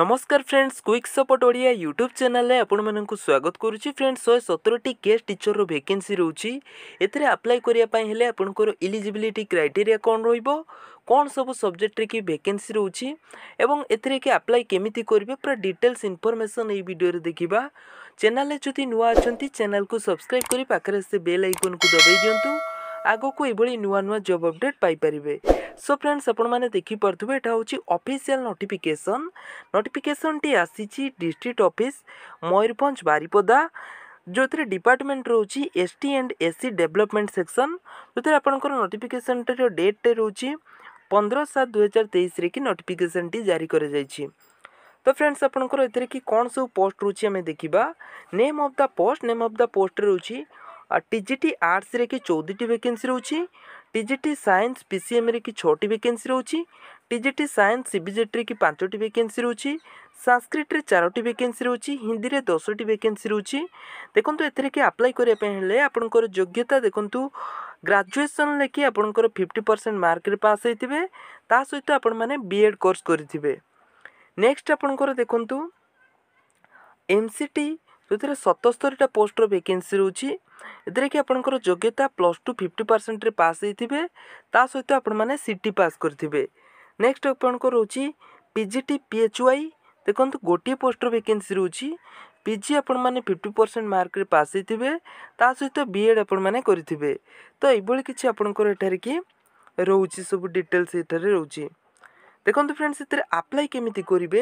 নমস্কার friends quick support Odia YouTube চ্যানেলে আপনার স্বাগত করুছি ফ্রেন্ডস শহে সতেরটি গেস্ট টিচর ভ্যাকেন্সি রয়েছে এতে আপ্লাই করা হলে আপনার ইলিজিবিলিটি ক্রাইটেরিয়া কম রহব কম সব সবজেক্টরে কি ভ্যাকেন্সি রয়েছে এবং এতে কি আপ্লাই কেমিতি করবে পুরা ডিটেলস ইনফরমেসন এই ভিডিওরে দেখা চ্যানেলে যদি নূয়া অনেক চ্যানেল সবসক্রাইব করে পাখে সে বেল আইকন কু দবাই দিও ଆଗକୁ ଏଭଳି ନୂଆ ନୂଆ ଜବ୍ ଅପଡ଼େଟ୍ ପାଇପାରିବେ ସୋ ଫ୍ରେଣ୍ଡସ୍ ଆପଣମାନେ ଦେଖିପାରୁଥିବେ ଏଇଟା ହେଉଛି ଅଫିସିଆଲ୍ ନୋଟିଫିକେସନ୍ ନୋଟିଫିକେସନ୍ଟି ଆସିଛି ଡିଷ୍ଟ୍ରିକ୍ଟ ଅଫିସ୍ ମୟୂରଭଞ୍ଜ ବାରିପଦା ଯେଉଁଥିରେ ଡିପାର୍ଟମେଣ୍ଟ ରହୁଛି S T and S C development section ଯେଉଁଥିରେ ଆପଣଙ୍କର ନୋଟିଫିକେସନ୍ଟିର ଡେଟ୍ଟେ ରହୁଛି ପନ୍ଦର ସାତ ଦୁଇହଜାର ତେଇଶରେ କି ନୋଟିଫିକେସନ୍ଟି ଜାରି କରାଯାଇଛି ତ ଫ୍ରେଣ୍ଡସ୍ ଆପଣଙ୍କର ଏଥିରେ କି କ'ଣ ସବୁ ପୋଷ୍ଟ ରହୁଛି ଆମେ ଦେଖିବା name of the post name of the ପୋଷ୍ଟରେ ରହୁଛି टीजीटी आर्ट्स रे कि चौदहटी वैकेंसी रोचे टीजीटी साइंस पीसीएम रे कि छोटी वैकेंसी रोचे टीजीटी साइंस सीबीजेट रे कि पांचटी वैकेंसी रोचे संस्कृत रे चारोटी वैकेंसी रोचे हिंदी रे दसटी वैकेंसी रोचे देखो एथेरे कि आप्लाय करने आपणकर योग्यता देखूँ ଗ୍ରାଜୁଏସନ୍ ଲେଖି ଆପଣଙ୍କର ଫିଫ୍ଟି ପରସେଣ୍ଟ ମାର୍କରେ ପାସ୍ ହେଇଥିବେ ତା ସହିତ ଆପଣମାନେ ବି ଏଡ଼୍ କୋର୍ସ କରିଥିବେ ନେକ୍ସଟ ଆପଣଙ୍କର ଦେଖନ୍ତୁ ଏମ୍ ସି ଟି ଯେଉଁଥିରେ ସତସ୍ତରୀଟା ପୋଷ୍ଟର ଭେକେନ୍ସି ରହୁଛି ଏଥିରେ କି ଆପଣଙ୍କର ଯୋଗ୍ୟତା ପ୍ଲସ୍ ଟୁ ଫିଫ୍ଟି ପରସେଣ୍ଟରେ ପାସ୍ ହେଇଥିବେ ତା ସହିତ ଆପଣମାନେ ସି ଟି ପାସ୍ କରିଥିବେ ନେକ୍ସଟ ଆପଣଙ୍କର ରହୁଛି P G T P H Y ଦେଖନ୍ତୁ ଗୋଟିଏ ପୋଷ୍ଟର ଭେକେନ୍ସି ରହୁଛି ପି ଜି ଆପଣମାନେ ଫିଫ୍ଟି ପରସେଣ୍ଟ ମାର୍କରେ ପାସ୍ ହେଇଥିବେ ତା ସହିତ ବି ଏଡ଼୍ ଆପଣମାନେ କରିଥିବେ ତ ଏଇଭଳି କିଛି ଆପଣଙ୍କର ଏଠାରେ କି ରହୁଛି ସବୁ ଡିଟେଲ୍ସ ଏଠାରେ ରହୁଛି ଦେଖନ୍ତୁ ଫ୍ରେଣ୍ଡସ୍ ସେଥିରେ ଆପ୍ଲାଏ କେମିତି କରିବେ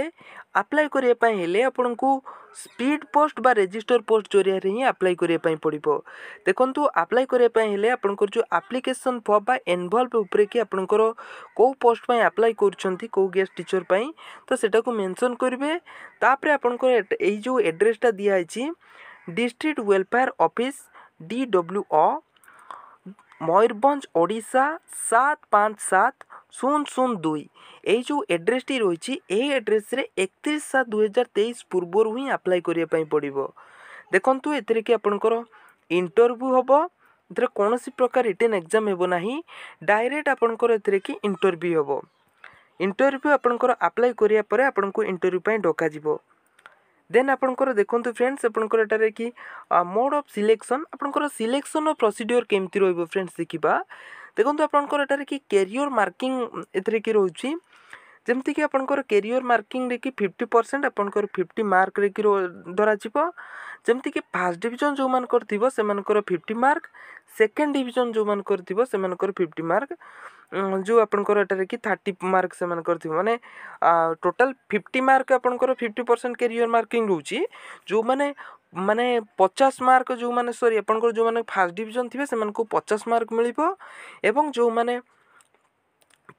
ଆପ୍ଲାଏ କରିବା ପାଇଁ ହେଲେ ଆପଣଙ୍କୁ ସ୍ପିଡ଼୍ ପୋଷ୍ଟ ବା ରେଜିଷ୍ଟର ପୋଷ୍ଟ ଜରିଆରେ ହିଁ ଆପ୍ଲାଏ କରିବା ପାଇଁ ପଡ଼ିବ ଦେଖନ୍ତୁ ଆପ୍ଲାଏ କରିବା ପାଇଁ ହେଲେ ଆପଣଙ୍କର ଯେଉଁ ଆପ୍ଲିକେସନ୍ ଫର୍ମ ବା ଏନଭଲ୍ଭ ଉପରେ କି ଆପଣଙ୍କର କେଉଁ ପୋଷ୍ଟ ପାଇଁ ଆପ୍ଲାଏ କରୁଛନ୍ତି କେଉଁ ଗେଷ୍ଟ ଟିଚର୍ ପାଇଁ ତ ସେଟାକୁ ମେନସନ୍ କରିବେ ତାପରେ ଆପଣଙ୍କର ଏଇ ଯେଉଁ ଆଡ୍ରେସଟା ଦିଆହେଇଛି district welfare office D W O Mayurbhanj Odisha ସାତ ପାଞ୍ଚ ସାତ শূন্য শূন্য দুই এই যে আড্রেসটি রয়েছে এই আড্রেসে একত্রিশ সাত দুই হাজার তেইশ পূর্বর হি আপ্লাই করা পড়ব দেখুন এতে কি আপনার ইন্টরভ্যু হব এতে কৌশি প্রকার রিটেন এক্সাম হব না ডাইরেক্ট আপনার এতে কি ইন্টরভ্যু হব ইন্টরভ্যু আপনার আপ্লাই করা পরে আপনার ইন্টরভ্যু পাই ডকাযিব দেন আপনার দেখুন ফ্রেন্ডস আপনার এটার কি মোড অফ সিলেকশন আপনার সিলেকশন প্রসিডিওর কেমতি রহব ফ্রেন্ডস দেখিবা ଦେଖନ୍ତୁ ଆପଣଙ୍କର ଏଠାରେ କି ক্যারিয়র ମାର୍କିଂ ଏଥିରେ କି ରହୁଛି ଯେମିତିକି ଆପଣଙ୍କର କ୍ୟାରିୟର୍ ମାର୍କିଂରେ କି ଫିଫ୍ଟି ପରସେଣ୍ଟ ଆପଣଙ୍କର ଫିଫ୍ଟି ମାର୍କରେ କି ଧରାଯିବ ଯେମିତିକି ଫାର୍ଷ୍ଟ ଡିଭିଜନ୍ ଯେଉଁମାନଙ୍କର ଥିବ ସେମାନଙ୍କର ଫିଫ୍ଟି ମାର୍କ ସେକେଣ୍ଡ ଡିଭିଜନ୍ ଯେଉଁମାନଙ୍କର ଥିବ ସେମାନଙ୍କର ଫିଫ୍ଟି ମାର୍କ ଯେଉଁ ଆପଣଙ୍କର ଏଠାରେ କି ଥାର୍ଟି ମାର୍କ ସେମାନଙ୍କର ଥିବ ମାନେ ଟୋଟାଲ୍ ଫିଫ୍ଟି ମାର୍କ ଆପଣଙ୍କର ଫିଫ୍ଟି ପରସେଣ୍ଟ କ୍ୟାରିୟର୍ ମାର୍କିଂ ରହୁଛି ଯେଉଁମାନେ ମାନେ ପଚାଶ ମାର୍କ ଯେଉଁମାନେ ସରି ଆପଣଙ୍କର ଯେଉଁମାନେ ଫାର୍ଷ୍ଟ ଡିଭିଜନ୍ ଥିବେ ସେମାନଙ୍କୁ ପଚାଶ ମାର୍କ ମିଳିବ ଏବଂ ଯେଉଁମାନେ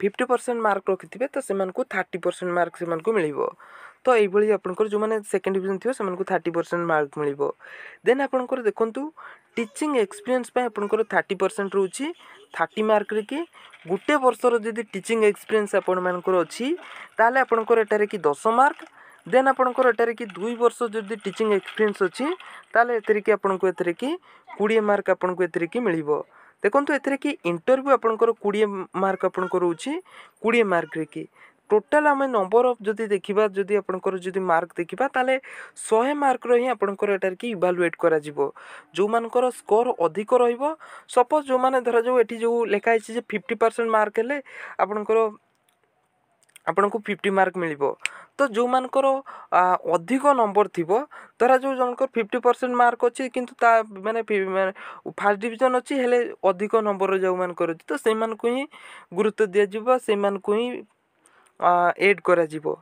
ଫିଫ୍ଟି ପରସେଣ୍ଟ ମାର୍କ ରଖିଥିବେ ତ ସେମାନଙ୍କୁ ଥାର୍ଟି ପରସେଣ୍ଟ ମାର୍କ ସେମାନଙ୍କୁ ମିଳିବ ତ ଏଇଭଳି ଆପଣଙ୍କର ଯେଉଁମାନେ ସେକେଣ୍ଡ ଡିଭିଜନ୍ ଥିବ ସେମାନଙ୍କୁ ଥାର୍ଟି ପରସେଣ୍ଟ ମାର୍କ ମିଳିବ ଦେନ୍ ଆପଣଙ୍କର ଦେଖନ୍ତୁ ଟିଚିଂ ଏକ୍ସପିରିଏନ୍ସ ପାଇଁ ଆପଣଙ୍କର ଥାର୍ଟି ପରସେଣ୍ଟ ରହୁଛି ଥାର୍ଟି ମାର୍କରେ କି ଗୋଟେ ବର୍ଷର ଯଦି ଟିଚିଂ ଏକ୍ସପିରିଏନ୍ସ ଆପଣମାନଙ୍କର ଅଛି ତାହେଲେ ଆପଣଙ୍କର ଏଠାରେ କି ଦଶ ମାର୍କ ଦେନ୍ ଆପଣଙ୍କର ଏଠାରେ କି ଦୁଇ ବର୍ଷ ଯଦି ଟିଚିଂ ଏକ୍ସପିରିଏନ୍ସ ଅଛି ତାହେଲେ ଏଥିରେ କି ଆପଣଙ୍କୁ ଏଥିରେ କି କୋଡ଼ିଏ ମାର୍କ ଆପଣଙ୍କୁ ଏଥିରେ କି ମିଳିବ ଦେଖନ୍ତୁ ଏଥିରେ କି ଇଣ୍ଟରଭ୍ୟୁ ଆପଣଙ୍କର କୋଡ଼ିଏ ମାର୍କ ଆପଣଙ୍କର ରହୁଛି କୋଡ଼ିଏ ମାର୍କରେ କି ଟୋଟାଲ୍ ଆମେ ନମ୍ବର ଅଫ୍ ଯଦି ଦେଖିବା ଯଦି ଆପଣଙ୍କର ଯଦି ମାର୍କ ଦେଖିବା ତାହେଲେ ଶହେ ମାର୍କର ହିଁ ଆପଣଙ୍କର ଏଠାରେ କି ଇଭାଲୁଏଟ୍ କରାଯିବ ଯେଉଁମାନଙ୍କର ସ୍କୋର ଅଧିକ ରହିବ ସପୋଜ୍ ଯେଉଁମାନେ ଧରାଯାଉ ଏଠି ଯେଉଁ ଲେଖା ହେଇଛି ଯେ ଫିଫ୍ଟି ପରସେଣ୍ଟ ମାର୍କ ହେଲେ ଆପଣଙ୍କର ଆପଣଙ୍କୁ ଫିଫ୍ଟି ମାର୍କ ମିଳିବ ତ ଯେଉଁମାନଙ୍କର ଅଧିକ ନମ୍ବର ଥିବ ଧରାଯାଉ ଜଣଙ୍କର ଫିଫ୍ଟି ପରସେଣ୍ଟ ମାର୍କ ଅଛି କିନ୍ତୁ ତା ମାନେ ଫାର୍ଷ୍ଟ ଡିଭିଜନ୍ ଅଛି ହେଲେ ଅଧିକ ନମ୍ବର ଯେଉଁମାନଙ୍କର ଅଛି ତ ସେଇମାନଙ୍କୁ ହିଁ ଗୁରୁତ୍ୱ ଦିଆଯିବ ସେଇମାନଙ୍କୁ ହିଁ ଏଡ଼୍ କରାଯିବ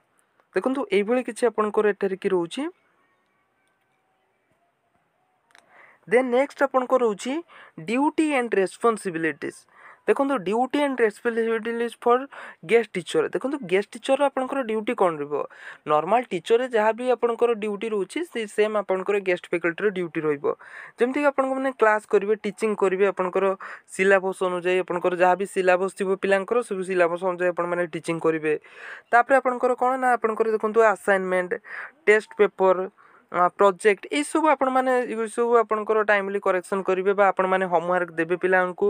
ଦେଖନ୍ତୁ ଏଇଭଳି କିଛି ଆପଣଙ୍କର ଏଠାରେ କି ରହୁଛି ଦେନ୍ ନେକ୍ସଟ ଆପଣଙ୍କର ରହୁଛି ଡ୍ୟୁଟି ଆଣ୍ଡ ରେସ୍ପନ୍ସିବିଲିଟିଜ୍ ଦେଖନ୍ତୁ duty and responsibilities for guest teacher ଦେଖନ୍ତୁ ଗେଷ୍ଟ ଟିଚର୍ ଆପଣଙ୍କର ଡ୍ୟୁଟି କ'ଣ ରହିବ ନର୍ମାଲ୍ ଟିଚର୍ରେ ଯାହା ବି ଆପଣଙ୍କର ଡ୍ୟୁଟି ରହୁଛି ସେ ସେମ୍ ଆପଣଙ୍କର ଗେଷ୍ଟ ଫ୍ୟାକଲ୍ଟିର ଡ୍ୟୁଟି ରହିବ ଯେମିତିକି ଆପଣଙ୍କ ମାନେ କ୍ଲାସ୍ କରିବେ ଟିଚିଂ କରିବେ ଆପଣଙ୍କର ସିଲାବସ୍ ଅନୁଯାୟୀ ଆପଣଙ୍କର ଯାହା ବି ସିଲାବସ୍ ଥିବ ପିଲାଙ୍କର ସବୁ ସିଲାବସ୍ ଅନୁଯାୟୀ ଆପଣମାନେ ଟିଚିଂ କରିବେ ତାପରେ ଆପଣଙ୍କର କ'ଣ ନା ଆପଣଙ୍କର ଦେଖନ୍ତୁ ଆସାଇନମେଣ୍ଟ ଟେଷ୍ଟ ପେପର୍ ପ୍ରୋଜେକ୍ଟ ଏଇସବୁ ଆପଣମାନେ ଏସବୁ ଆପଣଙ୍କର ଟାଇମଲି କରେକ୍ସନ୍ କରିବେ ବା ଆପଣମାନେ ହୋମୱାର୍କ ଦେବେ ପିଲାଙ୍କୁ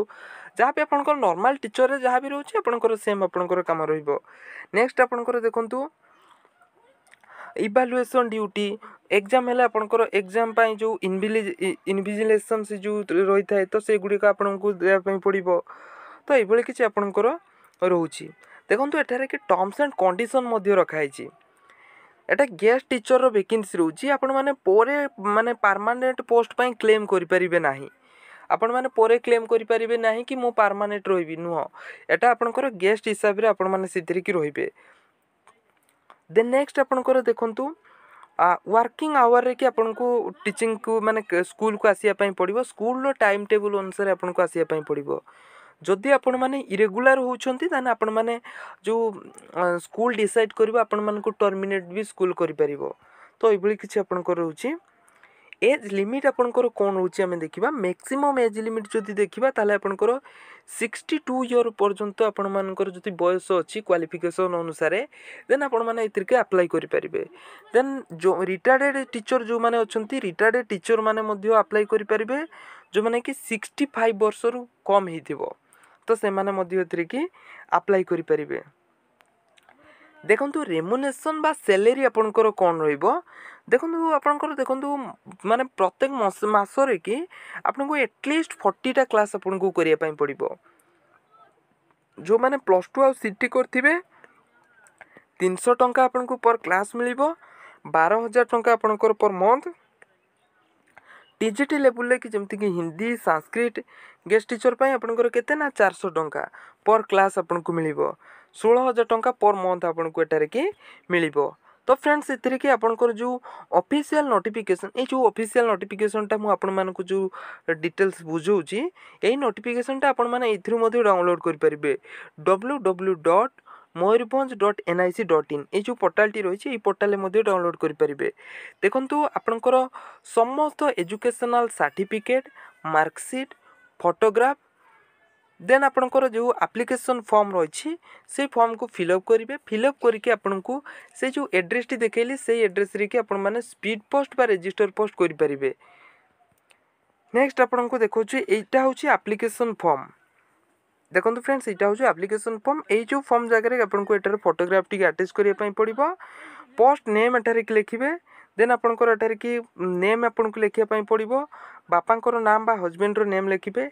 ଯାହା ବି ଆପଣଙ୍କର ନର୍ମାଲ୍ ଟିଚର୍ରେ ଯାହା ବି ରହୁଛି ଆପଣଙ୍କର ସେମ୍ ଆପଣଙ୍କର କାମ ରହିବ ନେକ୍ସଟ ଆପଣଙ୍କର ଦେଖନ୍ତୁ ଇଭାଲୁଏସନ୍ ଡ୍ୟୁଟି ଏକ୍ଜାମ୍ ହେଲେ ଆପଣଙ୍କର ଏକ୍ଜାମ୍ ପାଇଁ ଯେଉଁ ଇନଭିଲି ଇନଭିଜିଲେସନ୍ ସେ ଯେଉଁ ରହିଥାଏ ତ ସେଗୁଡ଼ିକ ଆପଣଙ୍କୁ ଦେବା ପାଇଁ ପଡ଼ିବ ତ ଏଇଭଳି କିଛି ଆପଣଙ୍କର ରହୁଛି ଦେଖନ୍ତୁ ଏଠାରେ କି ଟର୍ମସ୍ ଆଣ୍ଡ କଣ୍ଡିସନ୍ ମଧ୍ୟ ରଖାହେଇଛି এটা ଗେଷ୍ଟ ଟିଚର୍ର ଭେକେନ୍ସି ରହୁଛି ଆପଣମାନେ ପରେ ମାନେ ପାର୍ମାନେଣ୍ଟ ପୋଷ୍ଟ ପାଇଁ କ୍ଲେମ୍ କରିପାରିବେ ନାହିଁ ଆପଣମାନେ ପରେ କ୍ଲେମ୍ କରିପାରିବେ ନାହିଁ କି ମୁଁ ପାର୍ମାନେଣ୍ଟ ରହିବି ନୁହଁ ଏଇଟା ଆପଣଙ୍କର ଗେଷ୍ଟ ହିସାବରେ ଆପଣମାନେ ସେଥିରେ କି ରହିବେ ଦେନ୍ ନେକ୍ସଟ ଆପଣଙ୍କର ଦେଖନ୍ତୁ ୱାର୍କିଂ ଆୱାରରେ କି ଆପଣଙ୍କୁ ଟିଚିଂକୁ ମାନେ ସ୍କୁଲକୁ ଆସିବା ପାଇଁ ପଡ଼ିବ ସ୍କୁଲର ଟାଇମ୍ ଟେବୁଲ୍ ଅନୁସାରେ ଆପଣଙ୍କୁ ଆସିବା ପାଇଁ ପଡ଼ିବ ଯଦି ଆପଣମାନେ ଇରେଗୁଲାର ହେଉଛନ୍ତି ତାହେଲେ ଆପଣମାନେ ଯେଉଁ ସ୍କୁଲ ଡିସାଇଡ଼ କରିବ ଆପଣମାନଙ୍କୁ ଟର୍ମିନେଟ୍ ବି ସ୍କୁଲ କରିପାରିବ ତ ଏଇଭଳି କିଛି ଆପଣଙ୍କର ରହୁଛି ଏଜ୍ ଲିମିଟ୍ ଆପଣଙ୍କର କ'ଣ ରହୁଛି ଆମେ ଦେଖିବା ମ୍ୟାକ୍ସିମମ୍ ଏଜ୍ ଲିମିଟ୍ ଯଦି ଦେଖିବା ତାହେଲେ ଆପଣଙ୍କର ସିକ୍ସଟି ଟୁ ଇୟର୍ ପର୍ଯ୍ୟନ୍ତ ଆପଣମାନଙ୍କର ଯଦି ବୟସ ଅଛି କ୍ୱାଲିଫିକେସନ୍ ଅନୁସାରେ ଦେନ୍ ଆପଣମାନେ ଏଥିରେ ଆପ୍ଲାଏ କରିପାରିବେ ଦେନ୍ ଯେଉଁ ରିଟାୟାର୍ଡ଼ ଟିଚର୍ ଯେଉଁମାନେ ଅଛନ୍ତି ରିଟାୟାର୍ଡ଼ ଟିଚର୍ମାନେ ମଧ୍ୟ ଆପ୍ଲାଏ କରିପାରିବେ ଯେଉଁମାନେ କି ସିକ୍ସଟି ଫାଇଭ୍ ବର୍ଷରୁ କମ୍ ହେଇଥିବ ସେମାନେ ମଧ୍ୟ ଏଥିରେକି ଆପ୍ଲାଏ କରିପାରିବେ ଦେଖନ୍ତୁ ରେମୁନେସନ୍ ବା ସେଲେରୀ ଆପଣଙ୍କର କ'ଣ ରହିବ ଦେଖନ୍ତୁ ଆପଣଙ୍କର ଦେଖନ୍ତୁ ମାନେ ପ୍ରତ୍ୟେକ ମାସରେ କି ଆପଣଙ୍କୁ ଆଟଲିଷ୍ଟ ଫର୍ଟିଟା କ୍ଲାସ୍ ଆପଣଙ୍କୁ କରିବା ପାଇଁ ପଡ଼ିବ ଯେଉଁମାନେ ପ୍ଲସ୍ ଟୁ ଆଉ ସି ଟି କରିଥିବେ ତିନିଶହ ଟଙ୍କା ଆପଣଙ୍କୁ ପର୍ କ୍ଲାସ୍ ମିଳିବ ବାର ହଜାର ଟଙ୍କା ଆପଣଙ୍କର ପର୍ ମନ୍ଥ ଟିଜିଟି ଲେବୁଲ୍ରେ କି ଯେମିତିକି ହିନ୍ଦୀ ସାଂସ୍କ୍ରିଟ୍ ଗେଷ୍ଟ ଟିଚର୍ ପାଇଁ ଆପଣଙ୍କର କେତେ ନା ଚାରିଶହ ଟଙ୍କା ପର୍ କ୍ଲାସ୍ ଆପଣଙ୍କୁ ମିଳିବ ଷୋହଳ ହଜାର ଟଙ୍କା ପର୍ ମନ୍ଥ ଆପଣଙ୍କୁ ଏଠାରେ କି ମିଳିବ ତ ଫ୍ରେଣ୍ଡସ୍ ଏଥିରେ କି ଆପଣଙ୍କର ଯେଉଁ ଅଫିସିଆଲ୍ ନୋଟିଫିକେସନ୍ ଏଇ ଯେଉଁ ଅଫିସିଆଲ୍ ନୋଟିଫିକେସନ୍ଟା ମୁଁ ଆପଣମାନଙ୍କୁ ଯେଉଁ ଡିଟେଲ୍ସ ବୁଝାଉଛି ଏଇ ନୋଟିଫିକେସନ୍ଟା ଆପଣମାନେ ଏଥିରୁ ମଧ୍ୟ ଡାଉନଲୋଡ଼୍ କରିପାରିବେ W W dot Mayurbhanj dot N I C dot in ଏଇ ଯେଉଁ ପୋର୍ଟାଲ୍ଟି ରହିଛି ଏଇ ପୋର୍ଟାଲ୍ରେ ମଧ୍ୟ ଡାଉନଲୋଡ଼୍ କରିପାରିବେ ଦେଖନ୍ତୁ ଆପଣଙ୍କର ସମସ୍ତ educational certificate marksheet photograph then ଆପଣଙ୍କର ଯେଉଁ ଆପ୍ଲିକେସନ୍ ଫର୍ମ ରହିଛି ସେଇ ଫର୍ମକୁ ଫିଲ୍ଅପ୍ କରିବେ ଫିଲ୍ଅପ୍ କରିକି ଆପଣଙ୍କୁ ସେ ଯେଉଁ ଆଡ୍ରେସ୍ଟି ଦେଖାଇଲି ସେଇ ଆଡ୍ରେସ୍ରେ କି ଆପଣମାନେ ସ୍ପିଡ଼୍ ପୋଷ୍ଟ ବା ରେଜିଷ୍ଟର୍ ପୋଷ୍ଟ କରିପାରିବେ ନେକ୍ସଟ୍ ଆପଣଙ୍କୁ ଦେଖାଉଛି ଏଇଟା ହେଉଛି ଆପ୍ଲିକେସନ୍ ଫର୍ମ দেখুন ফ্রেন্ডস এটা হচ্ছে আপ্লিকেসন ফর্ম এই যে ফর্ম জায়গায় আপনার এটার ফটোগ্রাফ টিকি আটাচ করা পড়ব পোস্ট নেম এটারে লিখবে দেন আপনার এটার কি নেম আপনার লেখা পড়ব বাপাঙ্কর নাম বা হজবেন্ডর নেম লিখবে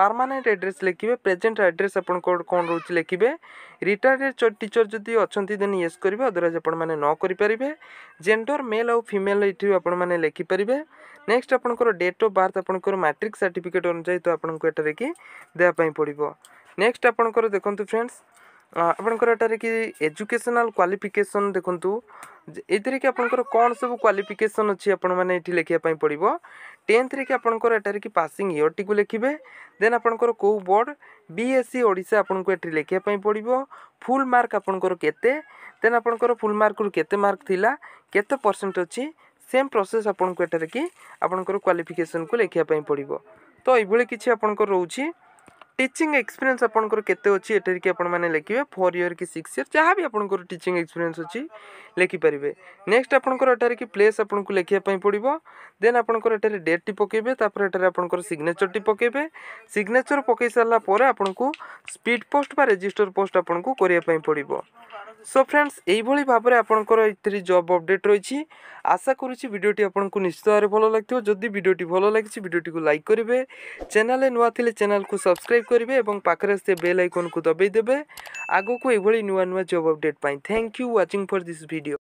পারমানেন্ট আড্রেস লিখবে প্রেজেন্ট আড্রেস আপনার কম রয়েছে লিখবে রিটায়ার্ড টিচর যদি অনেক দেন ইয়েস করবে অদরওয়াইজ আপনার ন করে জেন্ডর মেল আউ ফিমেল এটি আপনার লিখিপারে নেক্সট আপনার ডেট অফ বার্থ আপনার ম্যাট্রিক সার্টিফিকেট অনুযায়ী তো আপনার এটার কি দেওয়া পড়ব নেক্সট আপনার দেখুন ফ্রেন্ডস ଆପଣଙ୍କର ଏଠାରେ କି ଏଜୁକେସନାଲ୍ କ୍ୱାଲିଫିକେସନ୍ ଦେଖନ୍ତୁ ଏଥିରେ କି ଆପଣଙ୍କର କ'ଣ ସବୁ କ୍ୱାଲିଫିକେସନ୍ ଅଛି ଆପଣମାନେ ଏଠି ଲେଖିବା ପାଇଁ ପଡ଼ିବ ଟେନ୍ଥରେ କି ଆପଣଙ୍କର ଏଠାରେ କି ପାସିଂ ଇୟର୍ଟିକୁ ଲେଖିବେ ଦେନ୍ ଆପଣଙ୍କର କେଉଁ board B S E Odisha ଆପଣଙ୍କୁ ଏଠି ଲେଖିବା ପାଇଁ ପଡ଼ିବ ଫୁଲ୍ ମାର୍କ ଆପଣଙ୍କର କେତେ ଦେନ୍ ଆପଣଙ୍କର ଫୁଲ୍ ମାର୍କରୁ କେତେ ମାର୍କ ଥିଲା କେତେ ପରସେଣ୍ଟ ଅଛି ସେମ୍ ପ୍ରୋସେସ୍ ଆପଣଙ୍କୁ ଏଠାରେ କି ଆପଣଙ୍କର କ୍ୱାଲିଫିକେସନ୍କୁ ଲେଖିବା ପାଇଁ ପଡ଼ିବ ତ ଏଇଭଳି କିଛି ଆପଣଙ୍କର ରହୁଛି টিচিং এক্সপিরিয়েন্স আপনার কেতে অছি এটার কি আপনার লিখবে ফোর ইয়র কি সিক্স ইয়র যা বি আপনার টিচিং এক্সপিরিয়েন্স অছি লিখিপারে নেক্সট আপনার এটার কি প্লেস আপনার লেখা পড়ব দেন আপনার এটার ডেটটি পকাইবে তাপরে এটার আপনার সিগনেচরটি পকাইবে সিগনেচর পকাই সারা পরে আপনার স্পিড পোস্ট বা রেজিষ্টর পোস্ট আপনার করা পড়ব সো ফ্রেন্ডস এইভাবে ভাবে আপনার এতে জব অপডেট রয়েছে আশা করছি ভিডিওটি আপনার নিশ্চিত ভাবে ভালো লাগবে যদি ভিডিওটি ভালো লাগিছে ভিডিওটি লাইক করবে চ্যানেলে নূয়া থিলে চ্যানেলকে সবসক্রাইব করবে এবং পাখে আসতে বেল আইকনকে দবাই দেবে আগুক এইভাবে নূয়া নূয়া জব অপডেট পাই thank you watching for this video